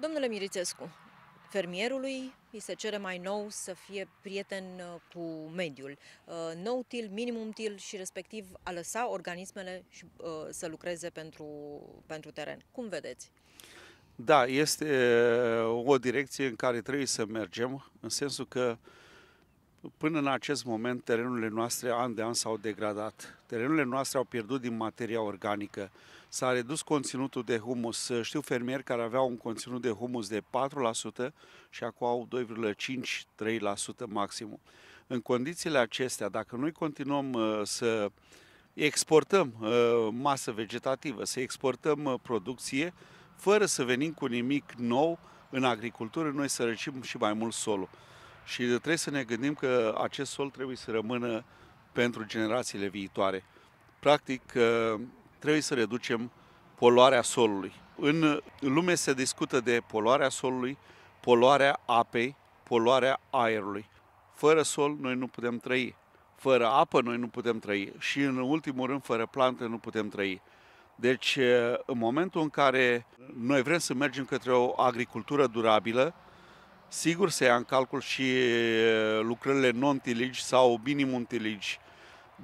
Domnule Mirițescu, fermierului îi se cere mai nou să fie prieten uh, cu mediul. Uh, nou til, minimum til și respectiv a lăsa organismele și, uh, să lucreze pentru, pentru teren. Cum vedeți? Da, este o direcție în care trebuie să mergem, în sensul că uh, Până în acest moment, terenurile noastre an de an s-au degradat. Terenurile noastre au pierdut din materia organică. S-a redus conținutul de humus. Știu fermieri care aveau un conținut de humus de 4% și acum au 2,5-3% maximum. În condițiile acestea, dacă noi continuăm uh, să exportăm uh, masă vegetativă, să exportăm uh, producție, fără să venim cu nimic nou în agricultură, noi sărăcim și mai mult solul și trebuie să ne gândim că acest sol trebuie să rămână pentru generațiile viitoare. Practic, uh, trebuie să reducem poluarea solului. În lume se discută de poluarea solului, poluarea apei, poluarea aerului. Fără sol noi nu putem trăi. Fără apă noi nu putem trăi și în ultimul rând fără plante nu putem trăi. Deci uh, în momentul în care noi vrem să mergem către o agricultură durabilă, Sigur se ia în calcul și lucrările non-tiligi sau minim tiligi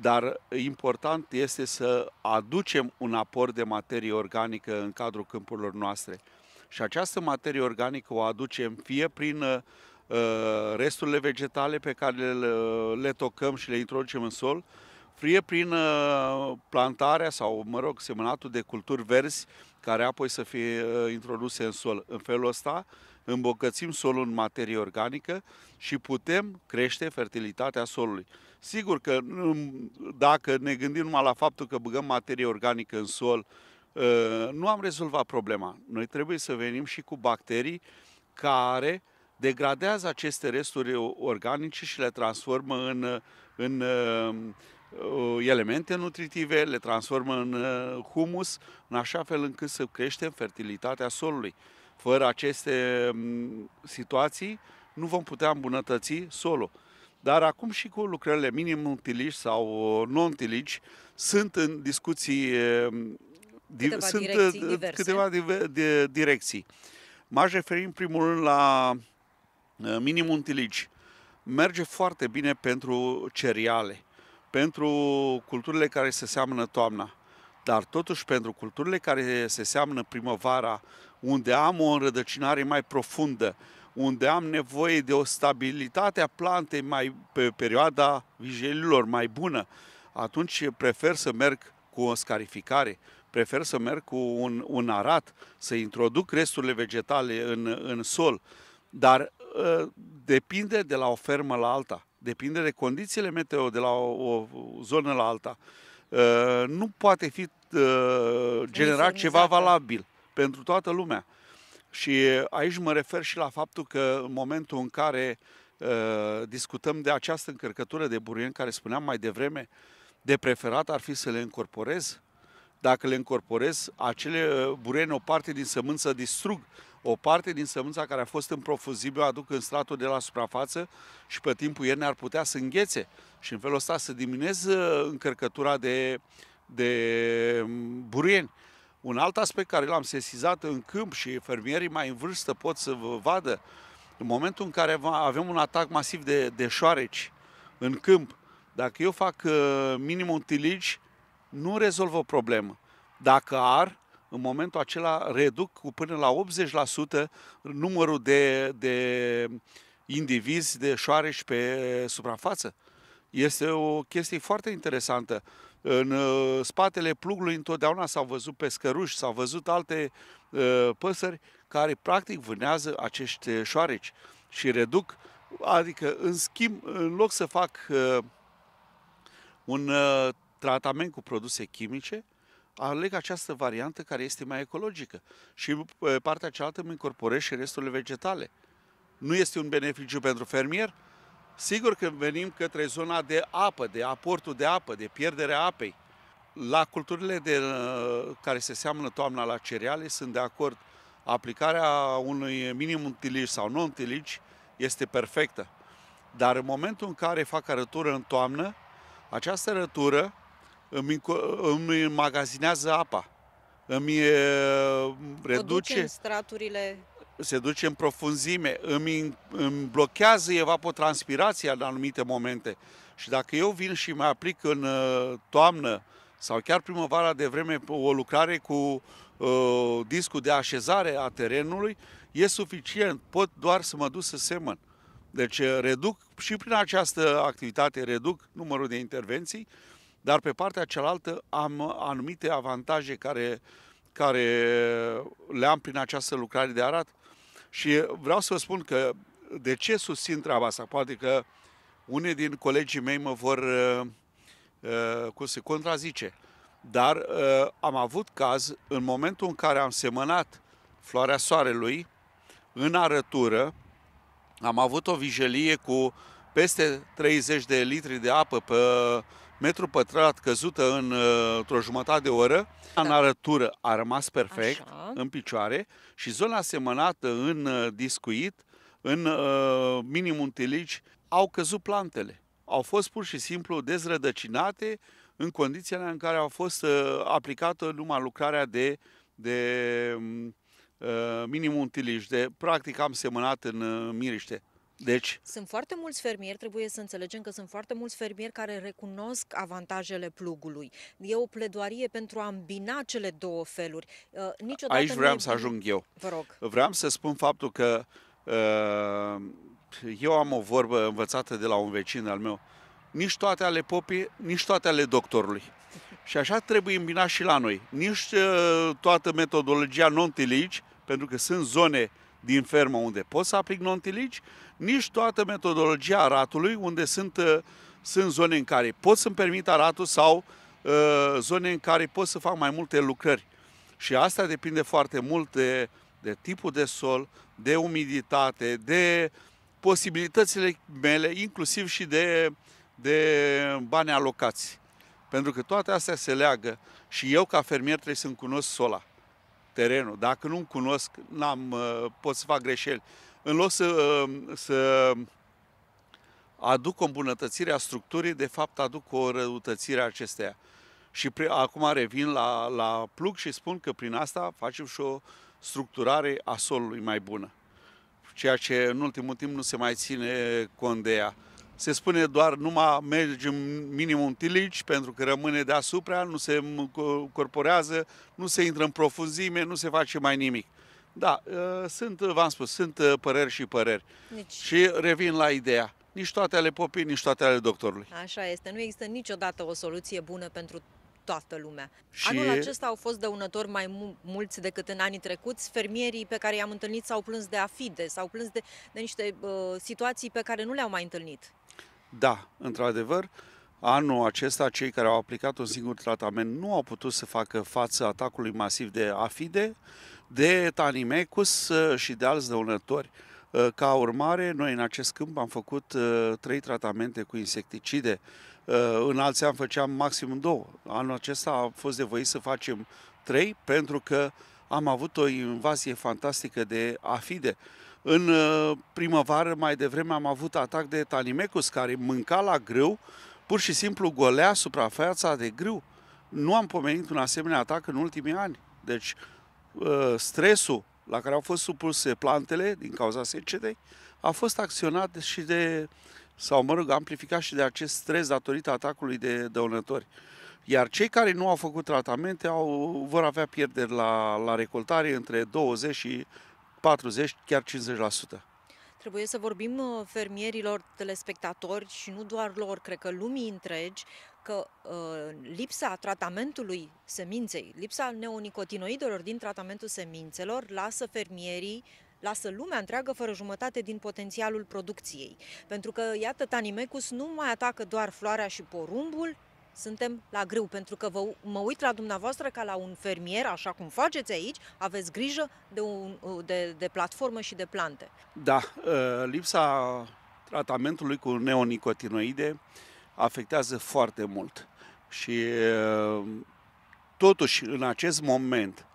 dar important este să aducem un aport de materie organică în cadrul câmpurilor noastre. Și această materie organică o aducem fie prin uh, resturile vegetale pe care le, le tocăm și le introducem în sol, fie prin uh, plantarea sau, mă rog, semănatul de culturi verzi care apoi să fie uh, introduse în sol. În felul ăsta îmbogățim solul în materie organică și putem crește fertilitatea solului. Sigur că mm, dacă ne gândim numai la faptul că băgăm materie organică în sol, ă, nu am rezolvat problema. Noi trebuie să venim și cu bacterii care degradează aceste resturi organice și le transformă în, în ă, elemente nutritive, le transformă în ă, humus, în așa fel încât să creștem fertilitatea solului. Fără aceste mm, situații nu vom putea îmbunătăți solul. Dar acum și cu lucrările minim tilici sau uh, non-tilici sunt în discuții uh, câteva sunt uh, direcții diverse. câteva de direcții. M-aș referi în primul rând la minim tilici. Merge foarte bine pentru cereale, pentru culturile care se seamănă toamna, dar totuși pentru culturile care se seamănă primăvara, unde am o înrădăcinare mai profundă, unde am nevoie de o stabilitate a plantei mai pe perioada vijelilor mai bună, atunci prefer să merg cu o scarificare, prefer să merg cu un, un arat, să introduc resturile vegetale în, în sol, dar ă, depinde de la o fermă la alta, depinde de condițiile meteo de la o, o zonă la alta. Ă, nu poate fi ă, generat ceva exact. valabil pentru toată lumea. Și aici mă refer și la faptul că în momentul în care uh, discutăm de această încărcătură de buruieni care spuneam mai devreme, de preferat ar fi să le încorporez. Dacă le încorporez, acele uh, buruieni, o parte din sămânță distrug o parte din sămânța care a fost în profuzibil aduc în stratul de la suprafață și pe timpul iernii ar putea să înghețe și în felul ăsta să diminueze uh, încărcătura de, de mm, buruieni. Un alt aspect care l-am sesizat în câmp și fermierii mai în vârstă pot să vă vadă, în momentul în care avem un atac masiv de, de șoareci în câmp, dacă eu fac uh, minim utiligi, nu rezolvă problemă. Dacă ar, în momentul acela reduc cu până la 80% numărul de, de indivizi de șoareci pe suprafață. Este o chestie foarte interesantă în uh, spatele plugului întotdeauna s-au văzut pescăruși, s-au văzut alte uh, păsări care practic vânează acești uh, șoareci și reduc, adică în schimb, în loc să fac un tratament cu produse chimice, aleg această variantă care este mai ecologică și partea cealaltă îmi incorporez și resturile vegetale. Nu este un beneficiu pentru fermier, Sigur că venim către zona de apă, de aportul de apă, de pierderea apei. La culturile de, uh, care se seamănă toamna la cereale sunt de acord. Aplicarea unui minim tilici sau non-tilici este perfectă. Dar în momentul în care fac arătură în toamnă, această rătură îmi, îmi magazinează apa, îmi uh, reduce... duce în straturile se duce în profunzime, îmi, îmi blochează evapotranspirația în anumite momente. Și dacă eu vin și mă aplic în uh, toamnă sau chiar primăvara de vreme o lucrare cu uh, discul de așezare a terenului, e suficient, pot doar să mă duc să semăn. Deci uh, reduc și prin această activitate reduc numărul de intervenții, dar pe partea cealaltă am anumite avantaje care, care le am prin această lucrare de arat. Și vreau să vă spun că de ce susțin treaba asta? Poate că unii din colegii mei mă vor uh, uh se contrazice. Dar uh, am avut caz în momentul în care am semănat floarea soarelui în arătură, am avut o vijelie cu peste 30 de litri de apă pe metru pătrat căzută în, uh, într-o jumătate de oră. Da. În arătură a rămas perfect Așa. în picioare și zona semănată în uh, discuit, în uh, minim tilici, au căzut plantele. Au fost pur și simplu dezrădăcinate în condițiile în care au fost uh, aplicată numai lucrarea de, de mm, uh, minim tilici. De, practic am semănat în uh, miriște. Deci... Sunt foarte mulți fermieri, trebuie să înțelegem că sunt foarte mulți fermieri care recunosc avantajele plugului. E o pledoarie pentru a îmbina cele două feluri. Uh, niciodată Aici vreau să ajung eu. Vă rog. Vreau să spun faptul că uh, eu am o vorbă învățată de la un vecin al meu. Nici toate ale popii, nici toate ale doctorului. Și așa trebuie îmbinat și la noi. Nici uh, toată metodologia non-tilici, pentru că sunt zone din fermă unde pot să aplic nontilici, nici toată metodologia aratului, unde sunt, uh, sunt zone în care pot să-mi permit aratul sau uh, zone în care pot să fac mai multe lucrări. Și asta depinde foarte mult de, de tipul de sol, de umiditate, de posibilitățile mele, inclusiv și de, de bani alocați. Pentru că toate astea se leagă și eu ca fermier trebuie să-mi cunosc sola terenul. Dacă nu-mi cunosc, n-am, uh, pot să fac greșeli. În loc să, uh, să aduc o îmbunătățire a structurii, de fapt aduc o răutățire a acesteia. Și pre, acum revin la, la plug și spun că prin asta facem și o structurare a solului mai bună. Ceea ce în ultimul timp nu se mai ține cont de ea se spune doar numai mergem minim tilici pentru că rămâne deasupra, nu se corporează, nu se intră în profunzime, nu se face mai nimic. Da, uh, sunt, v-am spus, sunt uh, păreri și păreri. Nici... Și revin la ideea. Nici toate ale popii, nici toate ale doctorului. Așa este. Nu există niciodată o soluție bună pentru toată lumea. Și... Anul acesta au fost dăunători mai mulți decât în anii trecuți. Fermierii pe care i-am întâlnit s-au plâns de afide, s-au plâns de, de niște uh, situații pe care nu le-au mai întâlnit. Da, într-adevăr, anul acesta cei care au aplicat un singur tratament nu au putut să facă față atacului masiv de afide, de tanimecus uh, și de alți dăunători. Uh, ca urmare, noi în acest câmp am făcut uh, trei tratamente cu insecticide. În alți ani făceam maxim două. Anul acesta a fost devoit să facem trei pentru că am avut o invazie fantastică de afide. În uh, primăvară, mai devreme, am avut atac de Tanimecus, care mânca la grâu, pur și simplu golea suprafața de grâu. Nu am pomenit un asemenea atac în ultimii ani. Deci, uh, stresul la care au fost supuse plantele din cauza secetei a fost acționat și de, sau mă rog, amplificat și de acest stres datorită atacului de dăunători. Iar cei care nu au făcut tratamente au, vor avea pierderi la, la recoltare între 20 și 40, chiar 50%. Trebuie să vorbim uh, fermierilor, telespectatori și nu doar lor, cred că lumii întregi, că uh, lipsa tratamentului seminței, lipsa neonicotinoidelor din tratamentul semințelor lasă fermierii lasă lumea întreagă fără jumătate din potențialul producției. Pentru că, iată, Tanimecus nu mai atacă doar floarea și porumbul, suntem la greu, pentru că vă, mă uit la dumneavoastră ca la un fermier, așa cum faceți aici, aveți grijă de, un, de, de platformă și de plante. Da, ă, lipsa tratamentului cu neonicotinoide afectează foarte mult și ă, totuși în acest moment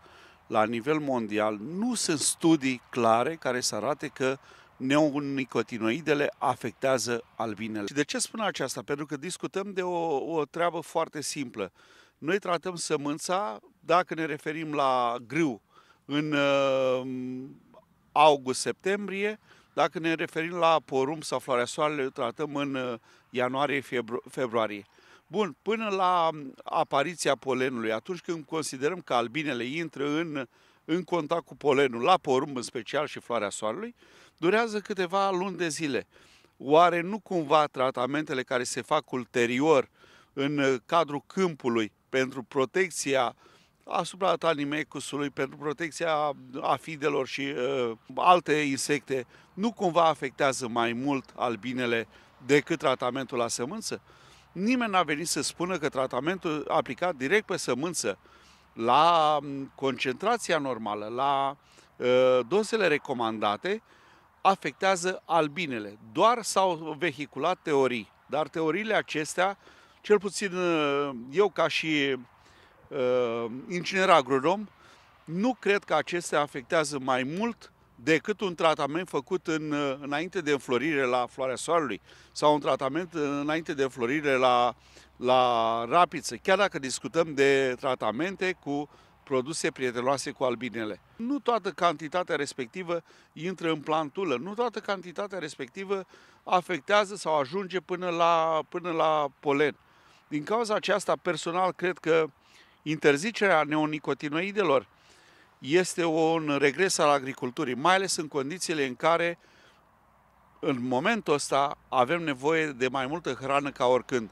la nivel mondial nu sunt studii clare care să arate că uh, neonicotinoidele afectează albinele. Și de ce spun aceasta? Pentru că discutăm de o, o treabă foarte simplă. Noi tratăm sămânța, dacă ne referim la grâu, în uh, august-septembrie, dacă ne referim la porumb sau floarea soarelui, tratăm în uh, ianuarie-februarie. Bun, până la apariția polenului, atunci când considerăm că albinele intră în, în contact cu polenul, la porumb în special și floarea soarelui, durează câteva luni de zile. Oare nu cumva tratamentele care se fac ulterior în uh, cadrul câmpului pentru protecția asupra talimecusului, pentru protecția afidelor și uh, alte insecte, nu cumva afectează mai mult albinele decât tratamentul la sămânță? Nimeni n-a venit să spună că tratamentul aplicat direct pe sămânță, la mm, concentrația normală, la uh, dozele recomandate, afectează albinele. Doar s-au vehiculat teorii, dar teoriile acestea, cel puțin uh, eu ca și uh, inginer agronom, nu cred că acestea afectează mai mult decât un tratament făcut în, uh, înainte de înflorire la floarea soarelui sau un tratament uh, înainte de înflorire la, la rapiță, chiar dacă discutăm de tratamente cu produse prietenoase cu albinele. Nu toată cantitatea respectivă intră în plantulă, nu toată cantitatea respectivă afectează sau ajunge până la, până la polen. Din cauza aceasta, personal, cred că interzicerea neonicotinoidelor este un regres al agriculturii, mai ales în condițiile în care în momentul ăsta avem nevoie de mai multă hrană ca oricând.